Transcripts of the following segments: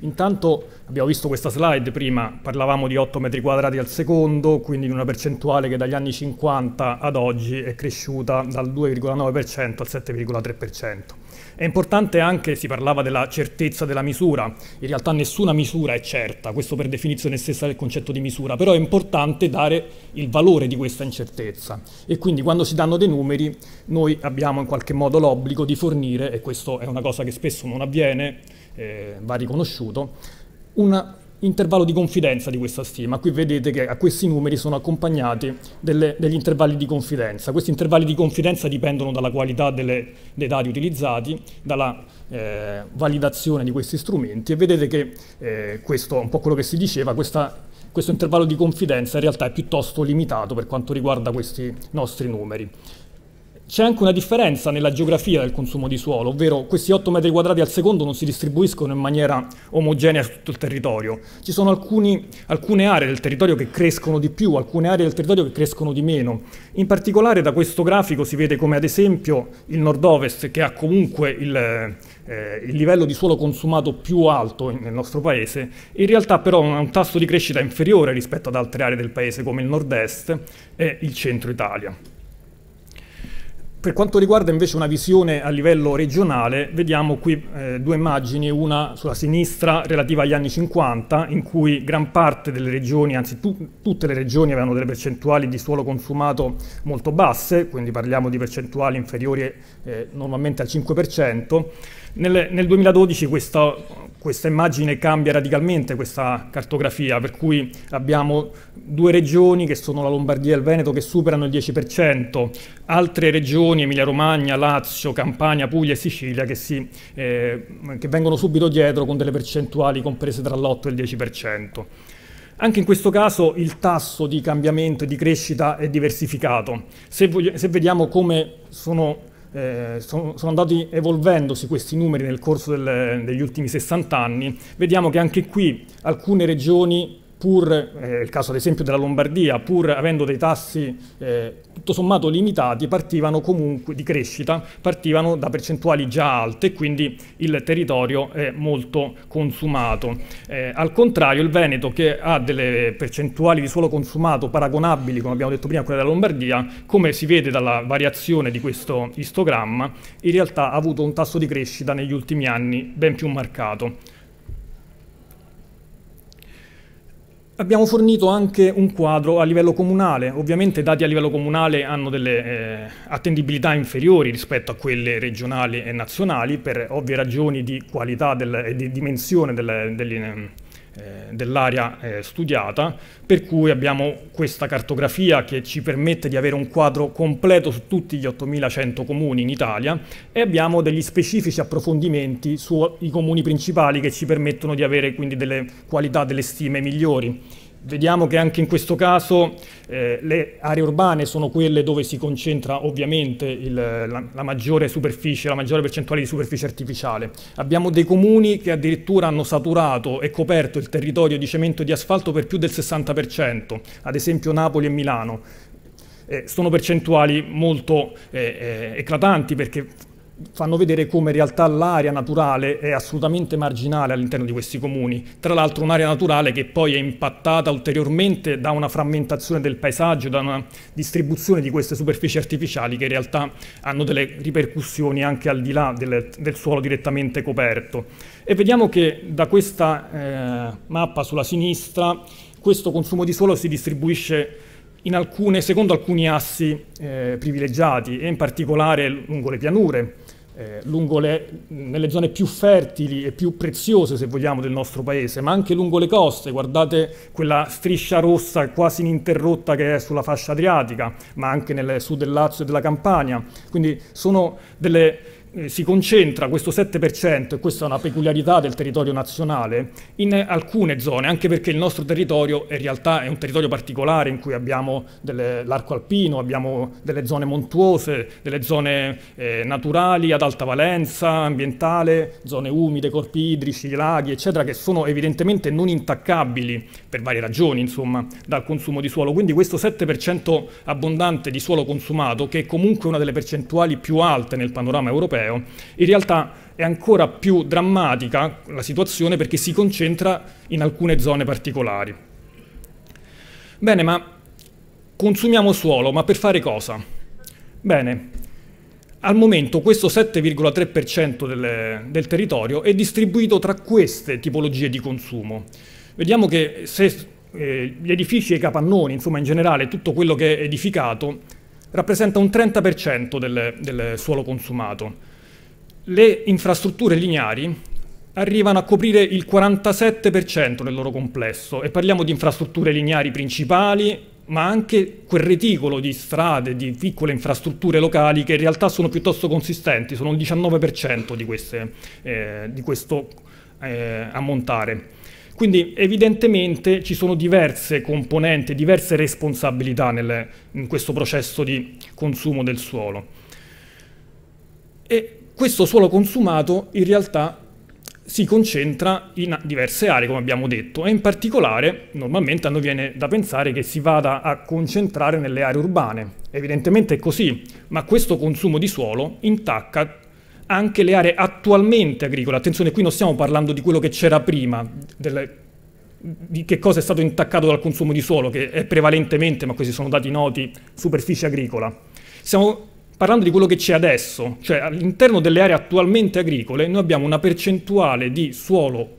Intanto abbiamo visto questa slide prima, parlavamo di 8 metri quadrati al secondo, quindi in una percentuale che dagli anni 50 ad oggi è cresciuta dal 2,9% al 7,3%. È importante anche, si parlava della certezza della misura, in realtà nessuna misura è certa, questo per definizione stessa del concetto di misura, però è importante dare il valore di questa incertezza e quindi quando si danno dei numeri noi abbiamo in qualche modo l'obbligo di fornire, e questo è una cosa che spesso non avviene, eh, va riconosciuto, un intervallo di confidenza di questa stima. Qui vedete che a questi numeri sono accompagnati delle, degli intervalli di confidenza. Questi intervalli di confidenza dipendono dalla qualità delle, dei dati utilizzati, dalla eh, validazione di questi strumenti e vedete che eh, questo è un po' quello che si diceva, questa questo intervallo di confidenza in realtà è piuttosto limitato per quanto riguarda questi nostri numeri. C'è anche una differenza nella geografia del consumo di suolo, ovvero questi 8 metri quadrati al secondo non si distribuiscono in maniera omogenea su tutto il territorio. Ci sono alcuni, alcune aree del territorio che crescono di più, alcune aree del territorio che crescono di meno. In particolare da questo grafico si vede come ad esempio il nord-ovest che ha comunque il, eh, il livello di suolo consumato più alto nel nostro paese, in realtà però ha un tasso di crescita inferiore rispetto ad altre aree del paese come il nord-est e il centro Italia. Per quanto riguarda invece una visione a livello regionale, vediamo qui eh, due immagini, una sulla sinistra relativa agli anni 50, in cui gran parte delle regioni, anzi tu, tutte le regioni avevano delle percentuali di suolo consumato molto basse, quindi parliamo di percentuali inferiori eh, normalmente al 5%. Nel, nel 2012 questa, questa immagine cambia radicalmente questa cartografia, per cui abbiamo due regioni che sono la Lombardia e il Veneto che superano il 10%, altre regioni regioni Emilia-Romagna, Lazio, Campania, Puglia e Sicilia che, si, eh, che vengono subito dietro con delle percentuali comprese tra l'8 e il 10%. Anche in questo caso il tasso di cambiamento e di crescita è diversificato. Se, se vediamo come sono, eh, sono, sono, andati evolvendosi questi numeri nel corso del, degli ultimi 60 anni, vediamo che anche qui alcune regioni pur, eh, il caso ad esempio della Lombardia, pur avendo dei tassi eh, tutto sommato limitati, partivano comunque di crescita, partivano da percentuali già alte e quindi il territorio è molto consumato. Eh, al contrario il Veneto che ha delle percentuali di suolo consumato paragonabili, come abbiamo detto prima, a quelle della Lombardia, come si vede dalla variazione di questo istogramma, in realtà ha avuto un tasso di crescita negli ultimi anni ben più marcato. Abbiamo fornito anche un quadro a livello comunale, ovviamente i dati a livello comunale hanno delle eh, attendibilità inferiori rispetto a quelle regionali e nazionali per ovvie ragioni di qualità e di dimensione delle, delle, eh, dell'area eh, studiata, per cui abbiamo questa cartografia che ci permette di avere un quadro completo su tutti gli 8100 comuni in Italia e abbiamo degli specifici approfondimenti sui comuni principali che ci permettono di avere quindi delle qualità delle stime migliori. Vediamo che anche in questo caso eh, le aree urbane sono quelle dove si concentra ovviamente il, la, la, maggiore superficie, la maggiore percentuale di superficie artificiale. Abbiamo dei comuni che addirittura hanno saturato e coperto il territorio di cemento e di asfalto per più del 60%, ad esempio Napoli e Milano. Eh, sono percentuali molto eh, eh eclatanti perché fanno vedere come in realtà l'area naturale è assolutamente marginale all'interno di questi comuni, tra l'altro un'area naturale che poi è impattata ulteriormente da una frammentazione del paesaggio, da una distribuzione di queste superfici artificiali che in realtà hanno delle ripercussioni anche al di là del, del suolo direttamente coperto. E vediamo che da questa eh, mappa sulla sinistra questo consumo di suolo si distribuisce alcune, secondo alcuni assi eh, privilegiati e in particolare lungo le pianure eh, le, nelle zone più fertili e più preziose, se vogliamo, del nostro paese, ma anche lungo le coste. Guardate quella striscia rossa quasi ininterrotta che è sulla fascia adriatica, ma anche nel sud del Lazio e della Campania. Quindi sono delle eh, si concentra questo 7%, e questa è una peculiarità del territorio nazionale, in alcune zone, anche perché il nostro territorio in realtà è un territorio particolare in cui abbiamo l'arco alpino, abbiamo delle zone montuose, delle zone eh, naturali ad alta valenza, ambientale, zone umide, corpi idrici, laghi, eccetera, che sono evidentemente non intaccabili per varie ragioni, insomma, dal consumo di suolo. Quindi questo 7% abbondante di suolo consumato, che è comunque una delle percentuali più alte nel panorama europeo, europeo. In realtà è ancora più drammatica la situazione perché si concentra in alcune zone particolari. Bene, ma consumiamo suolo, ma per fare cosa? Bene, al momento questo 7,3% del, del territorio è distribuito tra queste tipologie di consumo. Vediamo che se eh, gli edifici e i capannoni, insomma in generale tutto quello che è edificato, rappresenta un 30% del, del, suolo consumato le infrastrutture lineari arrivano a coprire il 47% del loro complesso e parliamo di infrastrutture lineari principali ma anche quel reticolo di strade, di piccole infrastrutture locali che in realtà sono piuttosto consistenti, sono il 19% di, queste, eh, di, questo eh, ammontare. Quindi evidentemente ci sono diverse componenti, diverse responsabilità nel, in questo processo di consumo del suolo. E questo suolo consumato in realtà si concentra in diverse aree, come abbiamo detto, e in particolare normalmente a noi viene da pensare che si vada a concentrare nelle aree urbane. Evidentemente è così, ma questo consumo di suolo intacca anche le aree attualmente agricole. Attenzione, qui non stiamo parlando di quello che c'era prima, delle, di che cosa è stato intaccato dal consumo di suolo, che è prevalentemente, ma questi sono dati noti, superficie agricola. Stiamo parlando di quello che c'è adesso, cioè all'interno delle aree attualmente agricole noi abbiamo una percentuale di suolo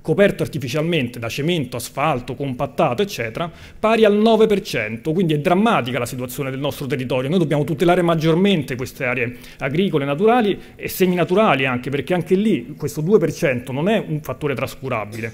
coperto artificialmente da cemento, asfalto, compattato, eccetera, pari al 9%, quindi è drammatica la situazione del nostro territorio. Noi dobbiamo tutelare maggiormente queste aree agricole, naturali e seminaturali anche, perché anche lì questo 2% non è un fattore trascurabile.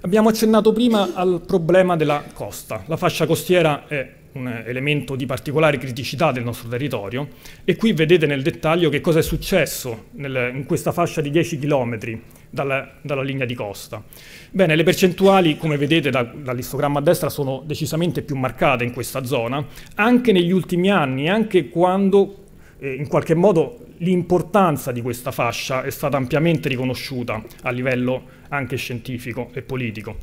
Abbiamo accennato prima al problema della costa. La fascia costiera è un elemento di particolare criticità del nostro territorio e qui vedete nel dettaglio che cosa è successo nel, in questa fascia di 10 km dalla, dalla, linea di costa. Bene, le percentuali, come vedete da, dall'istogramma a destra, sono decisamente più marcate in questa zona, anche negli ultimi anni, anche quando eh, in qualche modo l'importanza di questa fascia è stata ampiamente riconosciuta a livello anche scientifico e politico.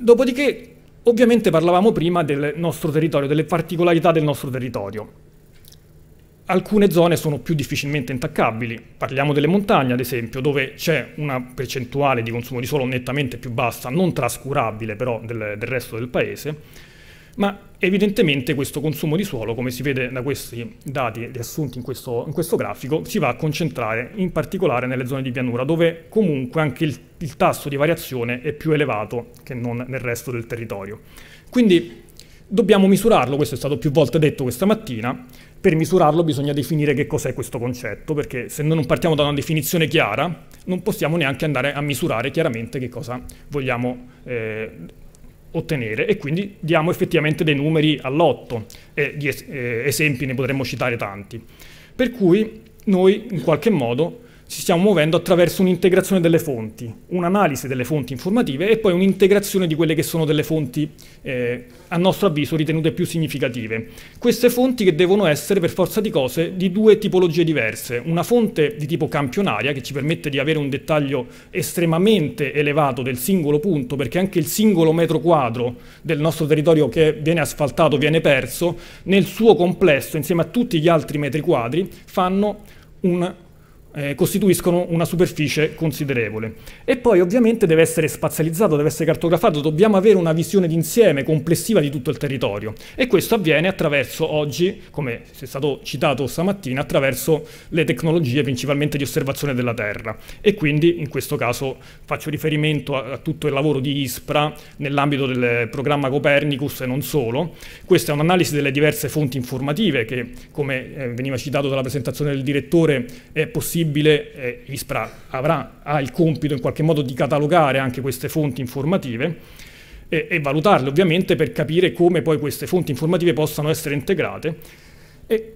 Dopodiché Ovviamente parlavamo prima del nostro territorio, delle particolarità del nostro territorio. Alcune zone sono più difficilmente intaccabili, parliamo delle montagne ad esempio, dove c'è una percentuale di consumo di suolo nettamente più bassa, non trascurabile però del, del resto del paese, ma evidentemente questo consumo di suolo, come si vede da questi dati riassunti in questo, in questo grafico, si va a concentrare in particolare nelle zone di pianura, dove comunque anche il il tasso di variazione è più elevato che non nel resto del territorio. Quindi dobbiamo misurarlo, questo è stato più volte detto questa mattina, per misurarlo bisogna definire che cos'è questo concetto, perché se noi non partiamo da una definizione chiara non possiamo neanche andare a misurare chiaramente che cosa vogliamo eh, ottenere e quindi diamo effettivamente dei numeri all'otto e di es eh, esempi ne potremmo citare tanti. Per cui noi in qualche modo ci stiamo muovendo attraverso un'integrazione delle fonti, un'analisi delle fonti informative e poi un'integrazione di quelle che sono delle fonti, eh, a nostro avviso, ritenute più significative. Queste fonti che devono essere, per forza di cose, di due tipologie diverse. Una fonte di tipo campionaria, che ci permette di avere un dettaglio estremamente elevato del singolo punto, perché anche il singolo metro quadro del nostro territorio che viene asfaltato, viene perso, nel suo complesso, insieme a tutti gli altri metri quadri, fanno un eh, costituiscono una superficie considerevole. E poi ovviamente deve essere spazializzato, deve essere cartografato, dobbiamo avere una visione d'insieme complessiva di tutto il territorio e questo avviene attraverso oggi, come è stato citato stamattina, attraverso le tecnologie principalmente di osservazione della Terra e quindi in questo caso faccio riferimento a, a tutto il lavoro di ISPRA nell'ambito del programma Copernicus e non solo. Questa è un'analisi delle diverse fonti informative che, come eh, veniva citato dalla presentazione del direttore, è possibile possibile, eh, ISPRA avrà, ha il compito in qualche modo di catalogare anche queste fonti informative e, e valutarle ovviamente per capire come poi queste fonti informative possano essere integrate e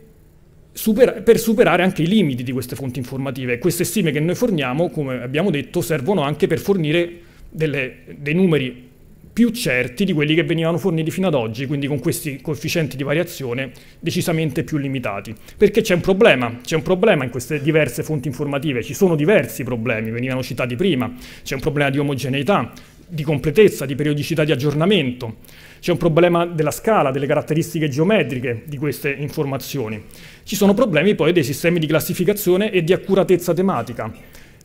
super, per superare anche i limiti di queste fonti informative. Queste stime che noi forniamo, come abbiamo detto, servono anche per fornire delle, dei numeri più certi di quelli che venivano forniti fino ad oggi, quindi con questi coefficienti di variazione decisamente più limitati. Perché c'è un problema, c'è un problema in queste diverse fonti informative, ci sono diversi problemi, venivano citati prima, c'è un problema di omogeneità, di completezza, di periodicità di aggiornamento, c'è un problema della scala, delle caratteristiche geometriche di queste informazioni, ci sono problemi poi dei sistemi di classificazione e di accuratezza tematica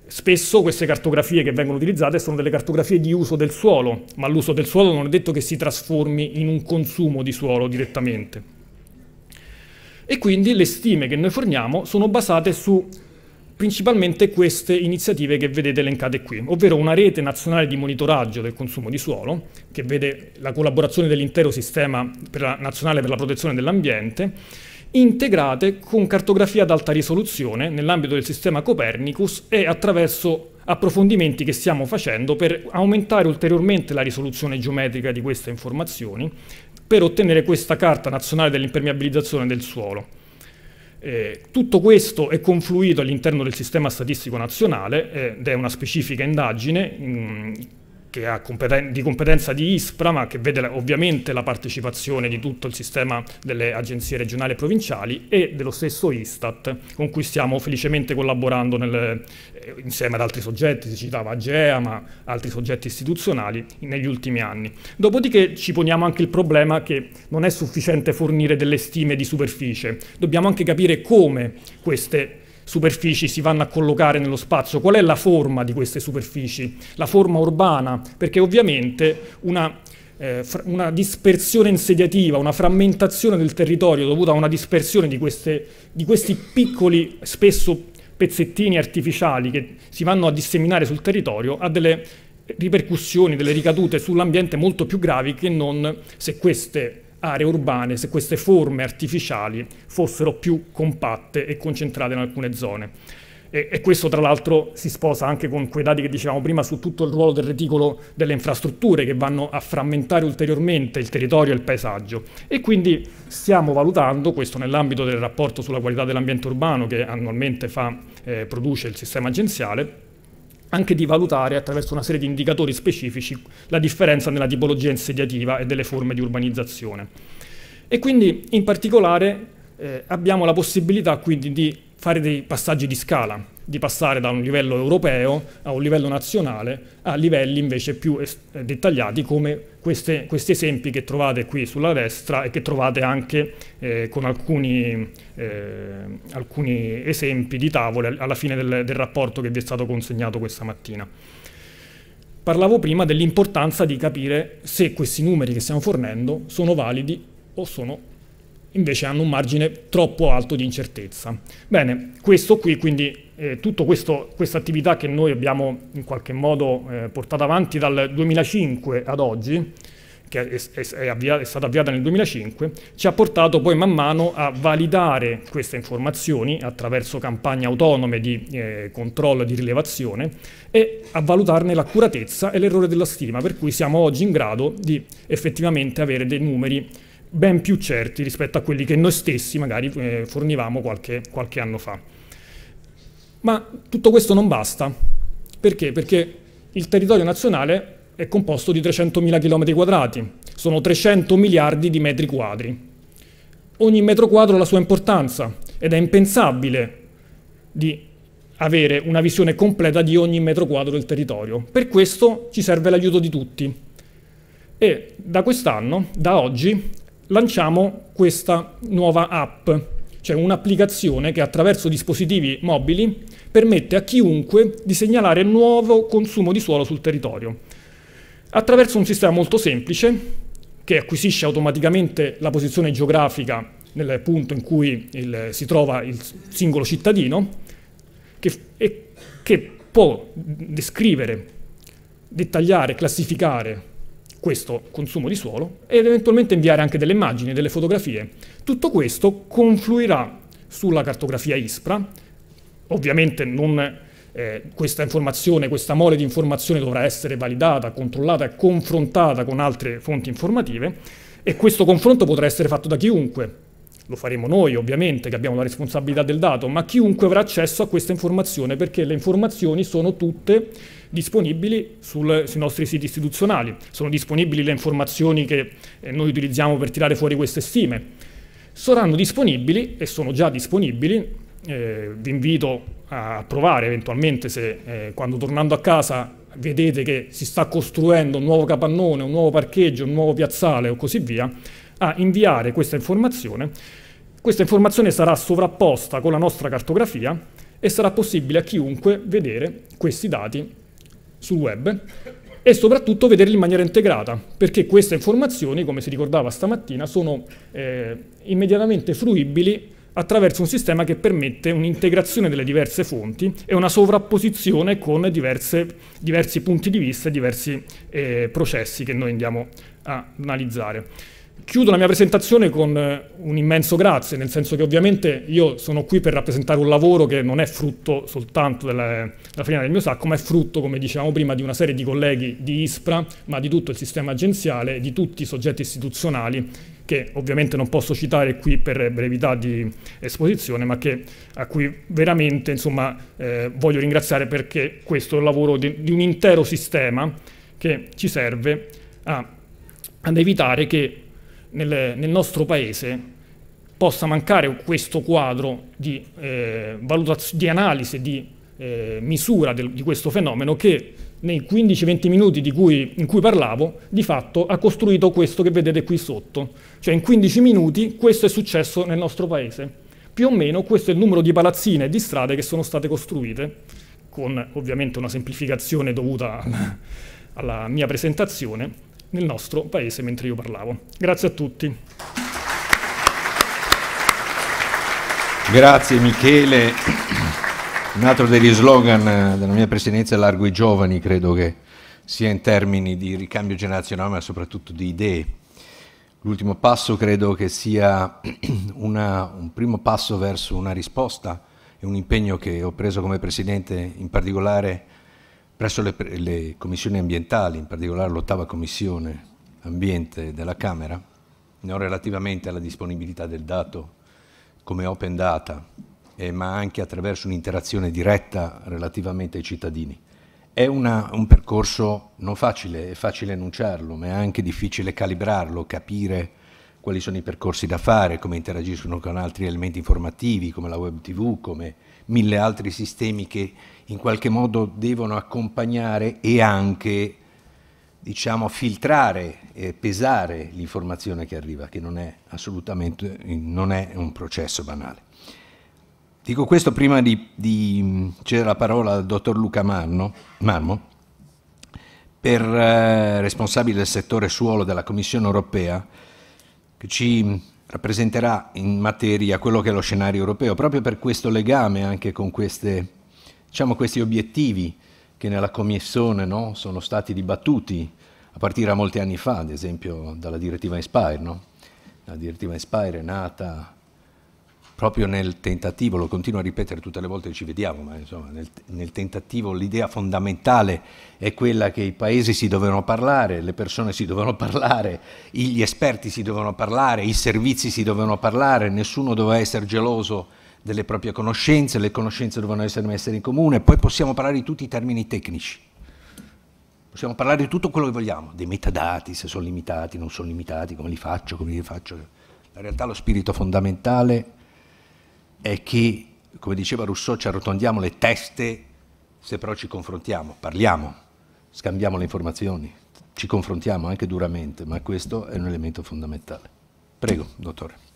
Spesso queste cartografie che vengono utilizzate sono delle cartografie di uso del suolo, ma l'uso del suolo non è detto che si trasformi in un consumo di suolo direttamente. E quindi le stime che noi forniamo sono basate su principalmente queste iniziative che vedete elencate qui, ovvero una rete nazionale di monitoraggio del consumo di suolo, che vede la collaborazione dell'intero sistema per la, nazionale per la protezione dell'ambiente, integrate con cartografia ad alta risoluzione nell'ambito del sistema Copernicus e attraverso approfondimenti che stiamo facendo per aumentare ulteriormente la risoluzione geometrica di queste informazioni per ottenere questa carta nazionale dell'impermeabilizzazione del suolo. Eh, tutto questo è confluito all'interno del sistema statistico nazionale eh, ed è una specifica indagine mh, mm, che ha competen di competenza di ISPRA, ma che vede ovviamente la partecipazione di tutto il sistema delle agenzie regionali e provinciali e dello stesso Istat, con cui stiamo felicemente collaborando nel, eh, insieme ad altri soggetti, si citava AGEA, ma altri soggetti istituzionali negli ultimi anni. Dopodiché ci poniamo anche il problema che non è sufficiente fornire delle stime di superficie, dobbiamo anche capire come queste superfici si vanno a collocare nello spazio, qual è la forma di queste superfici, la forma urbana, perché ovviamente una, eh, una dispersione insediativa, una frammentazione del territorio dovuta a una dispersione di, queste, di questi piccoli, spesso pezzettini artificiali che si vanno a disseminare sul territorio, ha delle ripercussioni, delle ricadute sull'ambiente molto più gravi che non se queste aree urbane se queste forme artificiali fossero più compatte e concentrate in alcune zone. E, e questo tra l'altro si sposa anche con quei dati che dicevamo prima su tutto il ruolo del reticolo delle infrastrutture che vanno a frammentare ulteriormente il territorio e il paesaggio. E quindi stiamo valutando, questo nell'ambito del rapporto sulla qualità dell'ambiente urbano che annualmente fa, eh, produce il sistema agenziale, anche di valutare attraverso una serie di indicatori specifici la differenza nella tipologia insediativa e delle forme di urbanizzazione. E quindi in particolare eh, abbiamo la possibilità quindi di fare dei passaggi di scala, di passare da un livello europeo a un livello nazionale a livelli invece più eh, dettagliati come queste, questi esempi che trovate qui sulla destra e che trovate anche eh, con alcuni, eh, alcuni, esempi di tavole alla fine del, del rapporto che vi è stato consegnato questa mattina parlavo prima dell'importanza di capire se questi numeri che stiamo fornendo sono validi o sono invece hanno un margine troppo alto di incertezza. Bene, questo qui quindi eh, tutta questa attività che noi abbiamo in qualche modo eh, portato avanti dal 2005 ad oggi, che è, è, è, avviata, è, stata avviata nel 2005, ci ha portato poi man mano a validare queste informazioni attraverso campagne autonome di eh, controllo e di rilevazione e a valutarne l'accuratezza e l'errore della stima, per cui siamo oggi in grado di effettivamente avere dei numeri ben più certi rispetto a quelli che noi stessi magari eh, fornivamo qualche, qualche anno fa. Ma tutto questo non basta. Perché? Perché il territorio nazionale è composto di 300.000 km quadrati, sono 300 miliardi di metri quadri. Ogni metro quadro ha la sua importanza ed è impensabile di avere una visione completa di ogni metro quadro del territorio. Per questo ci serve l'aiuto di tutti. E da quest'anno, da oggi, lanciamo questa nuova app, cioè un'applicazione che attraverso dispositivi mobili permette a chiunque di segnalare nuovo consumo di suolo sul territorio. Attraverso un sistema molto semplice che acquisisce automaticamente la posizione geografica nel punto in cui il, si trova il singolo cittadino che, e, che può descrivere, dettagliare, classificare questo consumo di suolo ed eventualmente inviare anche delle immagini, delle fotografie. Tutto questo confluirà sulla cartografia ISPRA, ovviamente non, eh, questa informazione, questa mole di informazione dovrà essere validata, controllata e confrontata con altre fonti informative e questo confronto potrà essere fatto da chiunque, lo faremo noi ovviamente che abbiamo la responsabilità del dato, ma chiunque avrà accesso a questa informazione perché le informazioni sono tutte disponibili sul, sui nostri siti istituzionali, sono disponibili le informazioni che eh, noi utilizziamo per tirare fuori queste stime, saranno disponibili e sono già disponibili, eh, vi invito a provare eventualmente se eh, quando tornando a casa vedete che si sta costruendo un nuovo capannone, un nuovo parcheggio, un nuovo piazzale o così via, a inviare questa informazione. Questa informazione sarà sovrapposta con la nostra cartografia e sarà possibile a chiunque vedere questi dati sul web e soprattutto vederli in maniera integrata, perché queste informazioni, come si ricordava stamattina, sono eh, immediatamente fruibili attraverso un sistema che permette un'integrazione delle diverse fonti e una sovrapposizione con diverse, diversi punti di vista e diversi eh, processi che noi andiamo a analizzare. Chiudo la mia presentazione con eh, un immenso grazie, nel senso che ovviamente io sono qui per rappresentare un lavoro che non è frutto soltanto della, della farina del mio sacco, ma è frutto, come dicevamo prima, di una serie di colleghi di ISPRA, ma di tutto il sistema agenziale, di tutti i soggetti istituzionali che ovviamente non posso citare qui per brevità di esposizione, ma che, a cui veramente insomma, eh, voglio ringraziare perché questo è il lavoro di, di un intero sistema che ci serve a, ad evitare che nel, nel nostro Paese possa mancare questo quadro di, eh, di analisi, di eh, misura del, di questo fenomeno che nei 15-20 minuti cui, in cui parlavo, di fatto ha costruito questo che vedete qui sotto. Cioè in 15 minuti questo è successo nel nostro paese. Più o meno questo è il numero di palazzine e di strade che sono state costruite, con ovviamente una semplificazione dovuta alla mia presentazione, nel nostro paese mentre io parlavo. Grazie a tutti. Grazie Michele. Un altro degli slogan eh, della mia presidenza è largo i giovani, credo che sia in termini di ricambio generazionale ma soprattutto di idee. L'ultimo passo credo che sia una, un primo passo verso una risposta e un impegno che ho preso come Presidente in particolare presso le, le commissioni ambientali, in particolare l'ottava commissione ambiente della Camera, non relativamente alla disponibilità del dato come open data, eh, ma anche attraverso un'interazione diretta relativamente ai cittadini. È una, un percorso non facile, è facile enunciarlo, ma è anche difficile calibrarlo, capire quali sono i percorsi da fare, come interagiscono con altri elementi informativi, come la web tv, come mille altri sistemi che in qualche modo devono accompagnare e anche diciamo, filtrare e pesare l'informazione che arriva, che non è assolutamente non è un processo banale. Dico questo prima di, di cedere la parola al dottor Luca Marno, Marmo, per, eh, responsabile del settore suolo della Commissione europea, che ci rappresenterà in materia quello che è lo scenario europeo, proprio per questo legame anche con queste, diciamo, questi obiettivi che nella Commissione no, sono stati dibattuti a partire da molti anni fa, ad esempio dalla direttiva Inspire. No? La direttiva Inspire è nata proprio nel tentativo, lo continuo a ripetere tutte le volte che ci vediamo, ma insomma nel, nel tentativo l'idea fondamentale è quella che i paesi si dovevano parlare, le persone si dovevano parlare, gli esperti si dovevano parlare, i servizi si dovevano parlare, nessuno doveva essere geloso delle proprie conoscenze, le conoscenze dovevano essere messe in comune, poi possiamo parlare di tutti i termini tecnici. Possiamo parlare di tutto quello che vogliamo, dei metadati, se sono limitati, non sono limitati, come li faccio, come li faccio. In realtà lo spirito fondamentale è che, come diceva Rousseau, ci arrotondiamo le teste se però ci confrontiamo, parliamo, scambiamo le informazioni, ci confrontiamo anche duramente, ma questo è un elemento fondamentale. Prego, dottore.